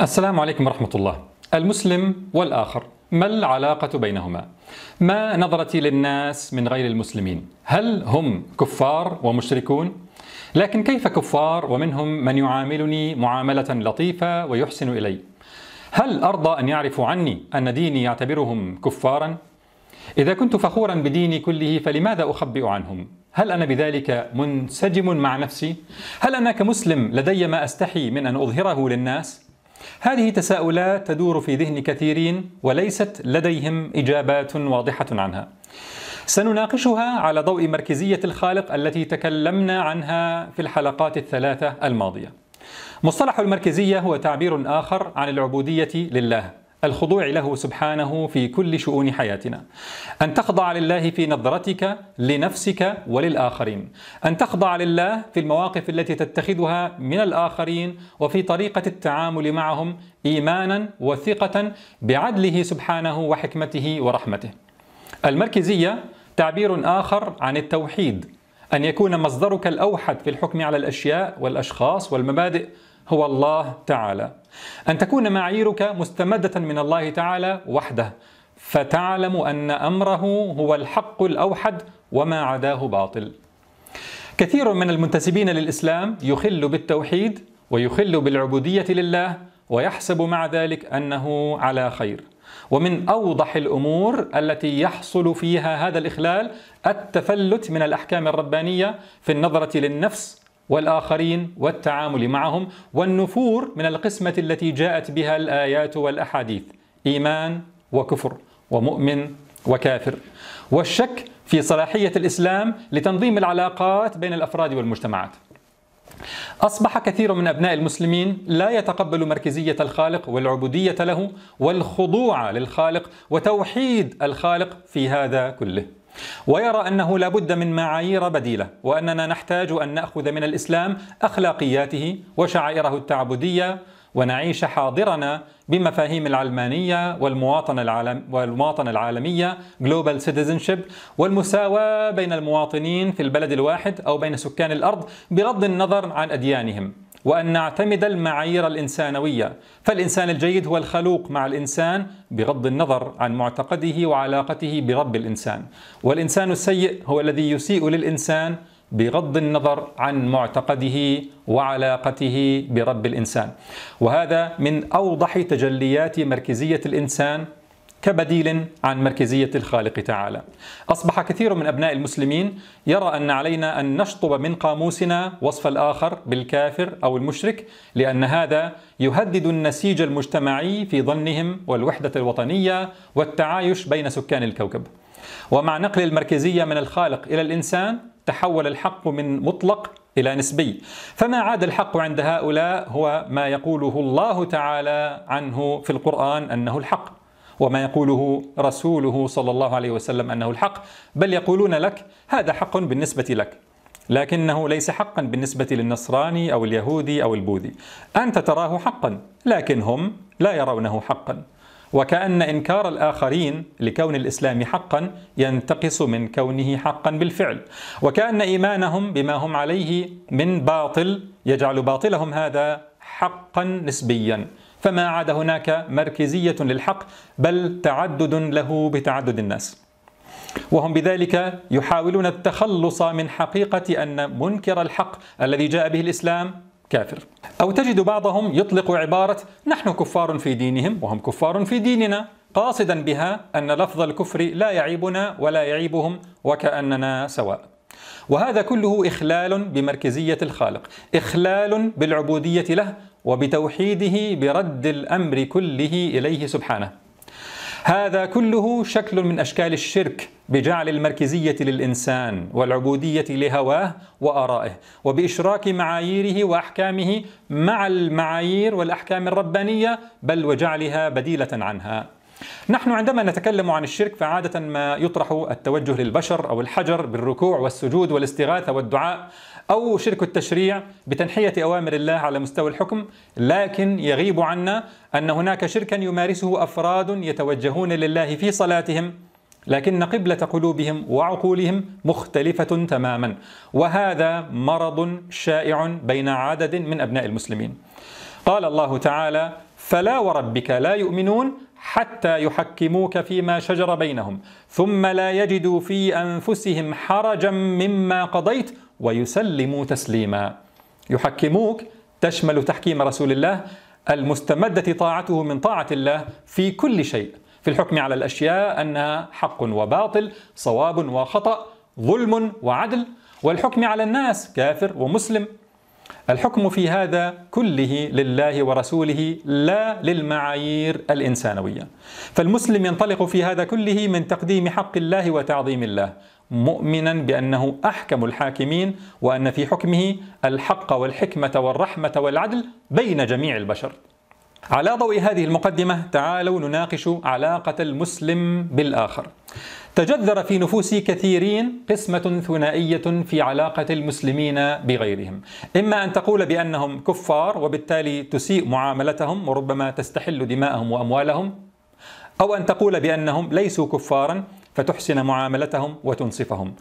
السلام عليكم ورحمة الله. المسلم والآخر، ما العلاقة بينهما؟ ما نظرتي للناس من غير المسلمين؟ هل هم كفار ومشركون؟ لكن كيف كفار ومنهم من يعاملني معاملة لطيفة ويحسن إلي؟ هل أرضى أن يعرفوا عني أن ديني يعتبرهم كفارا؟ إذا كنت فخورا بديني كله فلماذا أخبئ عنهم؟ هل أنا بذلك منسجم مع نفسي؟ هل أنا كمسلم لدي ما أستحي من أن أظهره للناس؟ هذه تساؤلات تدور في ذهن كثيرين وليست لديهم إجابات واضحة عنها سنناقشها على ضوء مركزية الخالق التي تكلمنا عنها في الحلقات الثلاثة الماضية مصطلح المركزية هو تعبير آخر عن العبودية لله الخضوع له سبحانه في كل شؤون حياتنا أن تخضع لله في نظرتك لنفسك وللآخرين أن تخضع لله في المواقف التي تتخذها من الآخرين وفي طريقة التعامل معهم إيمانا وثقة بعدله سبحانه وحكمته ورحمته المركزية تعبير آخر عن التوحيد أن يكون مصدرك الأوحد في الحكم على الأشياء والأشخاص والمبادئ هو الله تعالى أن تكون معاييرك مستمدة من الله تعالى وحده فتعلم أن أمره هو الحق الأوحد وما عداه باطل كثير من المنتسبين للإسلام يخل بالتوحيد ويخل بالعبودية لله ويحسب مع ذلك أنه على خير ومن أوضح الأمور التي يحصل فيها هذا الإخلال التفلت من الأحكام الربانية في النظرة للنفس والآخرين والتعامل معهم والنفور من القسمة التي جاءت بها الآيات والأحاديث إيمان وكفر ومؤمن وكافر والشك في صلاحية الإسلام لتنظيم العلاقات بين الأفراد والمجتمعات أصبح كثير من أبناء المسلمين لا يتقبل مركزية الخالق والعبودية له والخضوع للخالق وتوحيد الخالق في هذا كله ويرى أنه لا بد من معايير بديلة وأننا نحتاج أن نأخذ من الإسلام أخلاقياته وشعائره التعبدية ونعيش حاضرنا بمفاهيم العلمانية والمواطنة, العالم والمواطنة العالمية Global Citizenship والمساواة بين المواطنين في البلد الواحد أو بين سكان الأرض بغض النظر عن أديانهم وأن نعتمد المعايير الإنسانوية فالإنسان الجيد هو الخلوق مع الإنسان بغض النظر عن معتقده وعلاقته برب الإنسان والإنسان السيء هو الذي يسيء للإنسان بغض النظر عن معتقده وعلاقته برب الانسان وهذا من اوضح تجليات مركزيه الانسان كبديل عن مركزية الخالق تعالى. أصبح كثير من أبناء المسلمين يرى أن علينا أن نشطب من قاموسنا وصف الآخر بالكافر أو المشرك لأن هذا يهدد النسيج المجتمعي في ظنهم والوحدة الوطنية والتعايش بين سكان الكوكب. ومع نقل المركزية من الخالق إلى الإنسان تحول الحق من مطلق الى نسبي فما عاد الحق عند هؤلاء هو ما يقوله الله تعالى عنه في القران انه الحق وما يقوله رسوله صلى الله عليه وسلم انه الحق بل يقولون لك هذا حق بالنسبه لك لكنه ليس حقا بالنسبه للنصراني او اليهودي او البوذي انت تراه حقا لكن هم لا يرونه حقا وكأن إنكار الآخرين لكون الإسلام حقا ينتقص من كونه حقا بالفعل وكأن إيمانهم بما هم عليه من باطل يجعل باطلهم هذا حقا نسبيا فما عاد هناك مركزية للحق بل تعدد له بتعدد الناس وهم بذلك يحاولون التخلص من حقيقة أن منكر الحق الذي جاء به الإسلام كافر أو تجد بعضهم يطلق عبارة نحن كفار في دينهم وهم كفار في ديننا قاصدا بها أن لفظ الكفر لا يعيبنا ولا يعيبهم وكأننا سواء وهذا كله إخلال بمركزية الخالق إخلال بالعبودية له وبتوحيده برد الأمر كله إليه سبحانه هذا كله شكل من أشكال الشرك بجعل المركزية للإنسان والعبودية لهواه وآرائه وبإشراك معاييره وأحكامه مع المعايير والأحكام الربانية بل وجعلها بديلة عنها نحن عندما نتكلم عن الشرك فعادة ما يطرح التوجه للبشر أو الحجر بالركوع والسجود والاستغاثة والدعاء أو شرك التشريع بتنحية أوامر الله على مستوى الحكم لكن يغيب عنا أن هناك شركا يمارسه أفراد يتوجهون لله في صلاتهم لكن قبلة قلوبهم وعقولهم مختلفة تماما وهذا مرض شائع بين عدد من أبناء المسلمين قال الله تعالى فلا وربك لا يؤمنون حتى يحكموك فيما شجر بينهم ثم لا يجدوا في انفسهم حرجا مما قضيت ويسلموا تسليما يحكموك تشمل تحكيم رسول الله المستمده طاعته من طاعه الله في كل شيء في الحكم على الاشياء انها حق وباطل صواب وخطا ظلم وعدل والحكم على الناس كافر ومسلم الحكم في هذا كله لله ورسوله لا للمعايير الانسانويه فالمسلم ينطلق في هذا كله من تقديم حق الله وتعظيم الله مؤمنا بانه احكم الحاكمين وان في حكمه الحق والحكمه والرحمه والعدل بين جميع البشر على ضوء هذه المقدمة تعالوا نناقش علاقة المسلم بالآخر. تجذر في نفوس كثيرين قسمة ثنائية في علاقة المسلمين بغيرهم، إما أن تقول بأنهم كفار وبالتالي تسيء معاملتهم وربما تستحل دماءهم وأموالهم، أو أن تقول بأنهم ليسوا كفارا فتحسن معاملتهم وتنصفهم.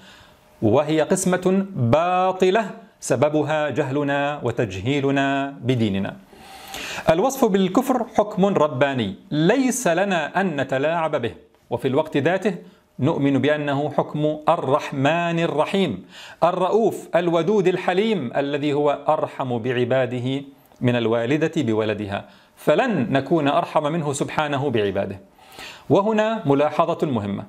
وهي قسمة باطلة سببها جهلنا وتجهيلنا بديننا. الوصف بالكفر حكم رباني ليس لنا أن نتلاعب به وفي الوقت ذاته نؤمن بأنه حكم الرحمن الرحيم الرؤوف الودود الحليم الذي هو أرحم بعباده من الوالدة بولدها فلن نكون أرحم منه سبحانه بعباده وهنا ملاحظة مهمة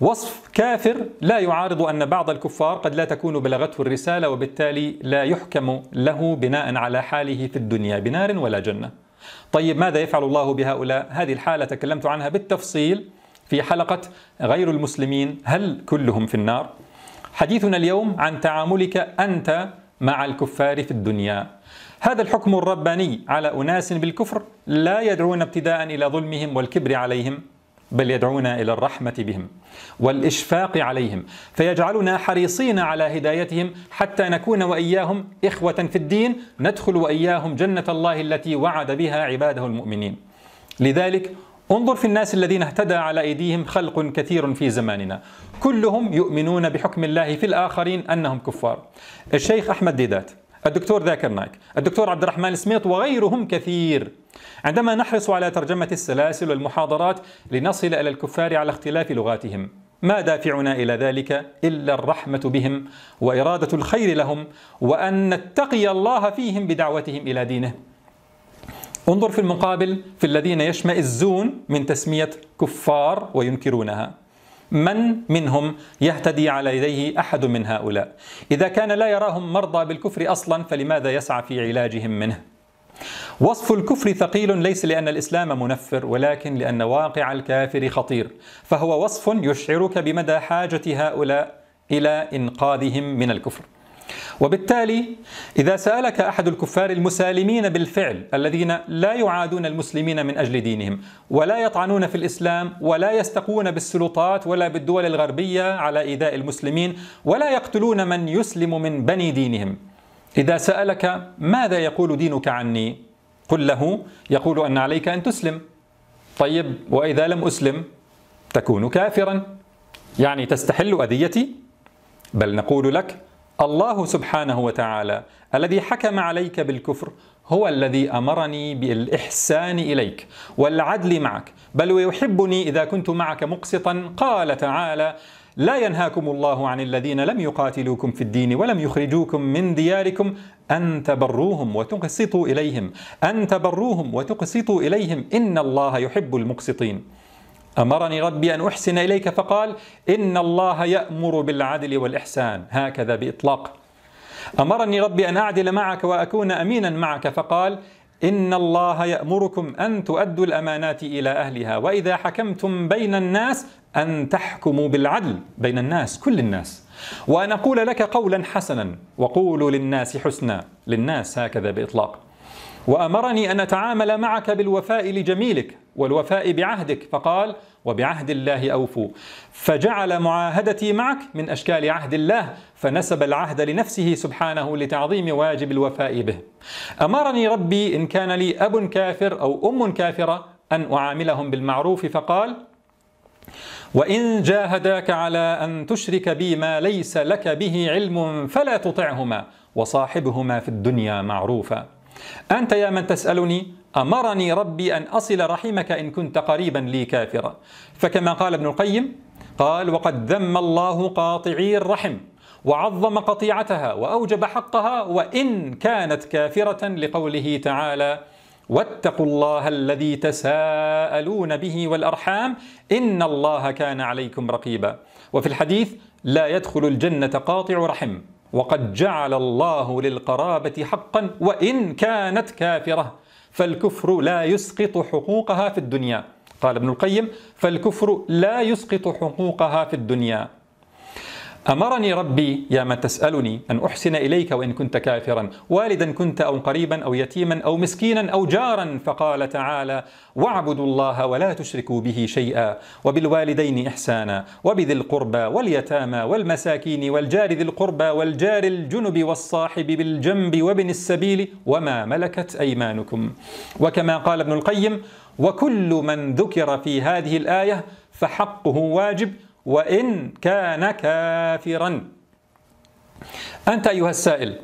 وصف كافر لا يعارض أن بعض الكفار قد لا تكون بلغته الرسالة وبالتالي لا يحكم له بناء على حاله في الدنيا بنار ولا جنة طيب ماذا يفعل الله بهؤلاء؟ هذه الحالة تكلمت عنها بالتفصيل في حلقة غير المسلمين هل كلهم في النار؟ حديثنا اليوم عن تعاملك أنت مع الكفار في الدنيا هذا الحكم الرباني على أناس بالكفر لا يدعون ابتداء إلى ظلمهم والكبر عليهم بل يدعونا الى الرحمه بهم والاشفاق عليهم فيجعلنا حريصين على هدايتهم حتى نكون واياهم اخوه في الدين ندخل واياهم جنه الله التي وعد بها عباده المؤمنين لذلك انظر في الناس الذين اهتدى على ايديهم خلق كثير في زماننا كلهم يؤمنون بحكم الله في الاخرين انهم كفار الشيخ احمد ديدات الدكتور ذاكر نايك الدكتور عبد الرحمن سميط وغيرهم كثير عندما نحرص على ترجمة السلاسل والمحاضرات لنصل إلى الكفار على اختلاف لغاتهم ما دافعنا إلى ذلك إلا الرحمة بهم وإرادة الخير لهم وأن نتقي الله فيهم بدعوتهم إلى دينه انظر في المقابل في الذين يشمئزون من تسمية كفار وينكرونها من منهم يهتدي على يديه احد من هؤلاء اذا كان لا يراهم مرضى بالكفر اصلا فلماذا يسعى في علاجهم منه وصف الكفر ثقيل ليس لأن الإسلام منفر ولكن لأن واقع الكافر خطير فهو وصف يشعرك بمدى حاجة هؤلاء إلى إنقاذهم من الكفر وبالتالي إذا سألك أحد الكفار المسالمين بالفعل الذين لا يعادون المسلمين من أجل دينهم ولا يطعنون في الإسلام ولا يستقون بالسلطات ولا بالدول الغربية على إيذاء المسلمين ولا يقتلون من يسلم من بني دينهم إذا سألك ماذا يقول دينك عني قل له يقول أن عليك أن تسلم طيب وإذا لم أسلم تكون كافرا يعني تستحل أذيتي بل نقول لك الله سبحانه وتعالى الذي حكم عليك بالكفر هو الذي امرني بالاحسان اليك والعدل معك بل ويحبني اذا كنت معك مقسطا قال تعالى لا ينهاكم الله عن الذين لم يقاتلوكم في الدين ولم يخرجوكم من دياركم أن تبروهم وتقسطوا إليهم أن تبروهم وتقسطوا إليهم إن الله يحب المقسطين أمرني ربي أن أحسن إليك فقال إن الله يأمر بالعدل والإحسان هكذا بإطلاق أمرني ربي أن أعدل معك وأكون أمينا معك فقال إن الله يأمركم أن تؤدوا الأمانات إلى أهلها وإذا حكمتم بين الناس أن تحكموا بالعدل بين الناس كل الناس وأن أقول لك قولا حسنا وقولوا للناس حسنا للناس هكذا بإطلاق وأمرني أن أتعامل معك بالوفاء لجميلك والوفاء بعهدك فقال وبعهد الله أوفوا فجعل معاهدتي معك من أشكال عهد الله فنسب العهد لنفسه سبحانه لتعظيم واجب الوفاء به أمرني ربي إن كان لي أب كافر أو أم كافرة أن أعاملهم بالمعروف فقال وإن جاهداك على أن تشرك بي ما ليس لك به علم فلا تطعهما وصاحبهما في الدنيا معروفا أنت يا من تسألني أمرني ربي أن أصل رحمك إن كنت قريبا لي كافرا فكما قال ابن القيم قال وقد ذم الله قاطعي الرحم وعظم قطيعتها وأوجب حقها وإن كانت كافرة لقوله تعالى واتقوا الله الذي تساءلون به والارحام ان الله كان عليكم رقيبا وفي الحديث لا يدخل الجنه قاطع رحم وقد جعل الله للقرابه حقا وان كانت كافره فالكفر لا يسقط حقوقها في الدنيا قال ابن القيم فالكفر لا يسقط حقوقها في الدنيا أمرني ربي يا من تسألني أن أحسن إليك وإن كنت كافرا والدا كنت أو قريبا أو يتيما أو مسكينا أو جارا فقال تعالى واعبدوا الله ولا تشركوا به شيئا وبالوالدين إحسانا وبذي القربى واليتامى والمساكين والجار ذي القربى والجار الجنب والصاحب بالجنب وابن السبيل وما ملكت أيمانكم وكما قال ابن القيم وكل من ذكر في هذه الآية فحقه واجب وإن كان كافرا أنت أيها السائل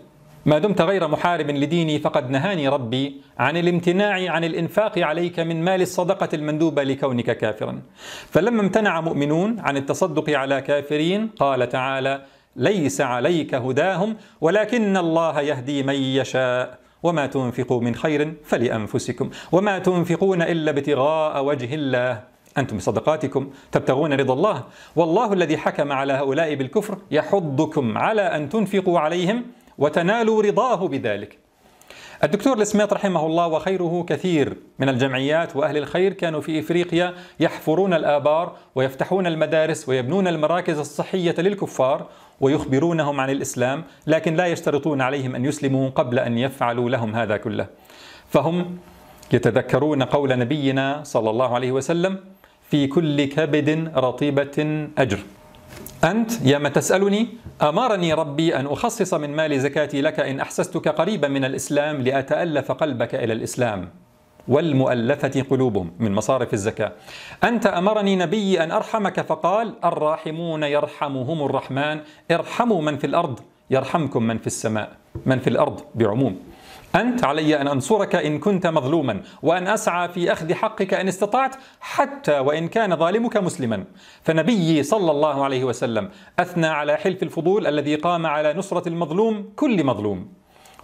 ما دمت غير محارب لديني فقد نهاني ربي عن الامتناع عن الإنفاق عليك من مال الصدقة المندوبة لكونك كافرا فلما امتنع مؤمنون عن التصدق على كافرين قال تعالى ليس عليك هداهم ولكن الله يهدي من يشاء وما تنفقوا من خير فلأنفسكم وما تنفقون إلا ابتغاء وجه الله أنتم بصدقاتكم تبتغون رضا الله والله الذي حكم على هؤلاء بالكفر يحضكم على أن تنفقوا عليهم وتنالوا رضاه بذلك الدكتور الاسماط رحمه الله وخيره كثير من الجمعيات واهل الخير كانوا في افريقيا يحفرون الابار ويفتحون المدارس ويبنون المراكز الصحيه للكفار ويخبرونهم عن الاسلام لكن لا يشترطون عليهم ان يسلموا قبل ان يفعلوا لهم هذا كله فهم يتذكرون قول نبينا صلى الله عليه وسلم في كل كبد رطيبة أجر أنت يا ما تسألني أمرني ربي أن أخصص من مال زكاتي لك إن أحسستك قريبا من الإسلام لأتألف قلبك إلى الإسلام والمؤلفة قلوبهم من مصارف الزكاة أنت أمرني نبي أن أرحمك فقال الراحمون يرحمهم الرحمن ارحموا من في الأرض يرحمكم من في السماء من في الأرض بعموم أنت علي أن أنصرك إن كنت مظلوما وأن أسعى في أخذ حقك إن استطعت حتى وإن كان ظالمك مسلما فنبيي صلى الله عليه وسلم أثنى على حلف الفضول الذي قام على نصرة المظلوم كل مظلوم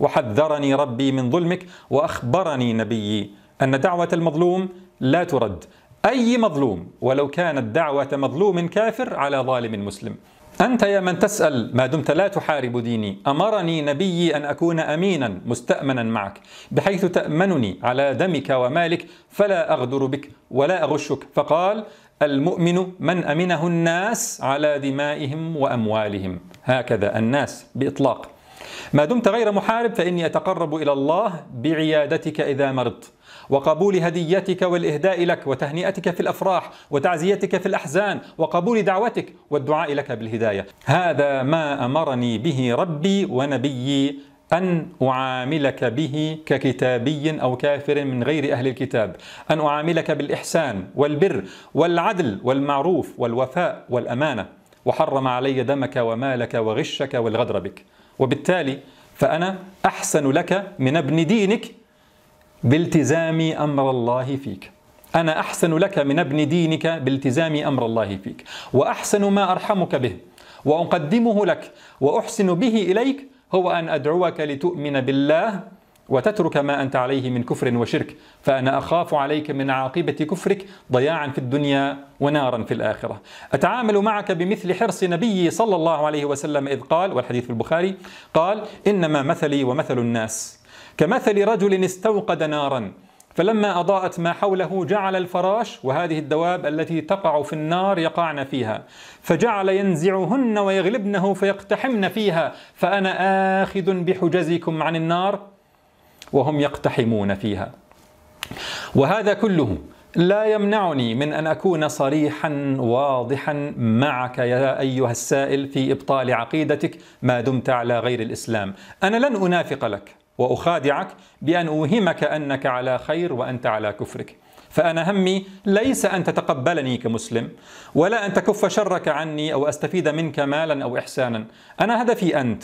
وحذرني ربي من ظلمك وأخبرني نبيي أن دعوة المظلوم لا ترد أي مظلوم ولو كانت دعوة مظلوم كافر على ظالم مسلم أنت يا من تسأل ما دمت لا تحارب ديني أمرني نبيي أن أكون أمينا مستأمنا معك بحيث تأمنني على دمك ومالك فلا أغدر بك ولا أغشك فقال المؤمن من أمنه الناس على دمائهم وأموالهم هكذا الناس بإطلاق ما دمت غير محارب فإني أتقرب إلى الله بعيادتك إذا مرضت وقبول هديتك والإهداء لك وتهنئتك في الأفراح وتعزيتك في الأحزان وقبول دعوتك والدعاء لك بالهداية هذا ما أمرني به ربي ونبيي أن أعاملك به ككتابي أو كافر من غير أهل الكتاب أن أعاملك بالإحسان والبر والعدل والمعروف والوفاء والأمانة وحرم علي دمك ومالك وغشك والغدر بك وبالتالي فأنا أحسن لك من ابن دينك بالتزام أمر الله فيك أنا أحسن لك من ابن دينك بالتزام أمر الله فيك وأحسن ما أرحمك به وأقدمه لك وأحسن به إليك هو أن أدعوك لتؤمن بالله وتترك ما أنت عليه من كفر وشرك فأنا أخاف عليك من عاقبة كفرك ضياعا في الدنيا ونارا في الآخرة أتعامل معك بمثل حرص نبي صلى الله عليه وسلم إذ قال والحديث في البخاري قال إنما مثلي ومثل الناس كمثل رجل استوقد نارا فلما أضاءت ما حوله جعل الفراش وهذه الدواب التي تقع في النار يقعن فيها فجعل ينزعهن ويغلبنه فيقتحمن فيها فأنا آخذ بحجزكم عن النار وهم يقتحمون فيها وهذا كله لا يمنعني من ان اكون صريحا واضحا معك يا ايها السائل في ابطال عقيدتك ما دمت على غير الاسلام انا لن انافق لك واخادعك بان اوهمك انك على خير وانت على كفرك فانا همي ليس ان تتقبلني كمسلم ولا ان تكف شرك عني او استفيد منك مالا او احسانا انا هدفي انت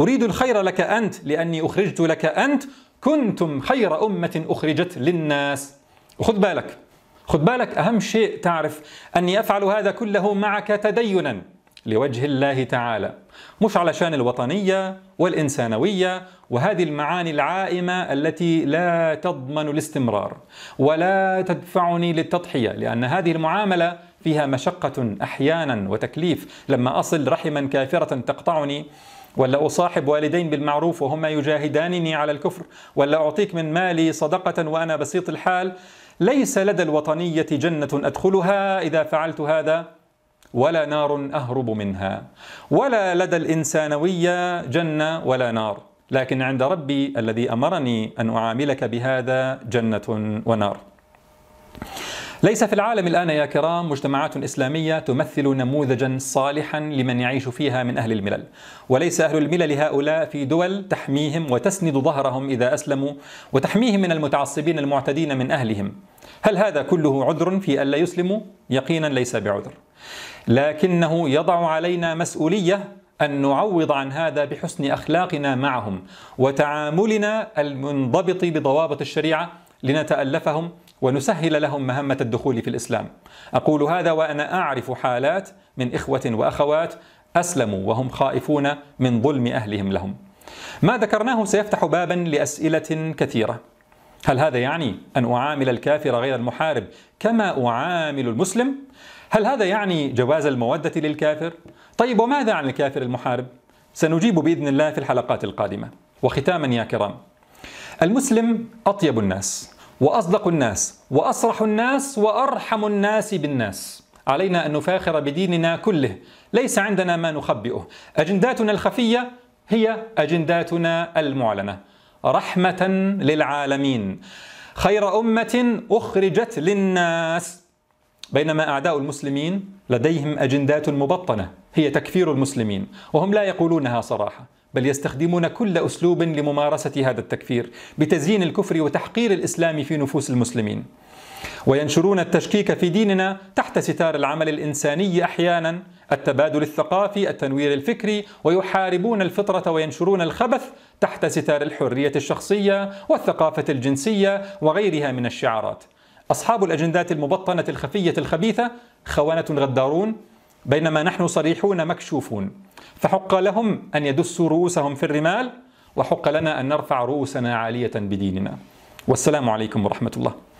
اريد الخير لك انت لاني اخرجت لك انت كنتم خير امه اخرجت للناس وخذ بالك خذ بالك اهم شيء تعرف اني افعل هذا كله معك تدينا لوجه الله تعالى مش علشان الوطنية والإنسانوية وهذه المعاني العائمة التي لا تضمن الاستمرار ولا تدفعني للتضحية لأن هذه المعاملة فيها مشقة أحيانا وتكليف لما أصل رحما كافرة تقطعني ولا أصاحب والدين بالمعروف وهما يجاهدانني على الكفر ولا أعطيك من مالي صدقة وأنا بسيط الحال ليس لدى الوطنية جنة أدخلها إذا فعلت هذا ولا نار أهرب منها ولا لدى الإنسانوية جنة ولا نار لكن عند ربي الذي أمرني أن أعاملك بهذا جنة ونار ليس في العالم الآن يا كرام مجتمعات إسلامية تمثل نموذجا صالحا لمن يعيش فيها من أهل الملل وليس أهل الملل هؤلاء في دول تحميهم وتسند ظهرهم إذا أسلموا وتحميهم من المتعصبين المعتدين من أهلهم هل هذا كله عذر في ألا يسلموا؟ يقينا ليس بعذر لكنه يضع علينا مسؤوليه ان نعوض عن هذا بحسن اخلاقنا معهم وتعاملنا المنضبط بضوابط الشريعه لنتالفهم ونسهل لهم مهمه الدخول في الاسلام. اقول هذا وانا اعرف حالات من اخوه واخوات اسلموا وهم خائفون من ظلم اهلهم لهم. ما ذكرناه سيفتح بابا لاسئله كثيره. هل هذا يعني ان اعامل الكافر غير المحارب كما اعامل المسلم؟ هل هذا يعني جواز المودة للكافر؟ طيب وماذا عن الكافر المحارب؟ سنجيب باذن الله في الحلقات القادمه. وختاما يا كرام، المسلم اطيب الناس، واصدق الناس، واصرح الناس، وارحم الناس بالناس. علينا ان نفاخر بديننا كله، ليس عندنا ما نخبئه، اجنداتنا الخفيه هي اجنداتنا المعلنه. رحمه للعالمين. خير امه اخرجت للناس بينما أعداء المسلمين لديهم أجندات مبطنة هي تكفير المسلمين وهم لا يقولونها صراحة بل يستخدمون كل أسلوب لممارسة هذا التكفير بتزيين الكفر وتحقير الإسلام في نفوس المسلمين وينشرون التشكيك في ديننا تحت ستار العمل الانساني احيانا التبادل الثقافي التنوير الفكري ويحاربون الفطره وينشرون الخبث تحت ستار الحريه الشخصيه والثقافه الجنسيه وغيرها من الشعارات أصحاب الأجندات المبطنة الخفية الخبيثة خوانة غدارون بينما نحن صريحون مكشوفون فحق لهم أن يدسوا رؤوسهم في الرمال وحق لنا أن نرفع رؤوسنا عالية بديننا والسلام عليكم ورحمة الله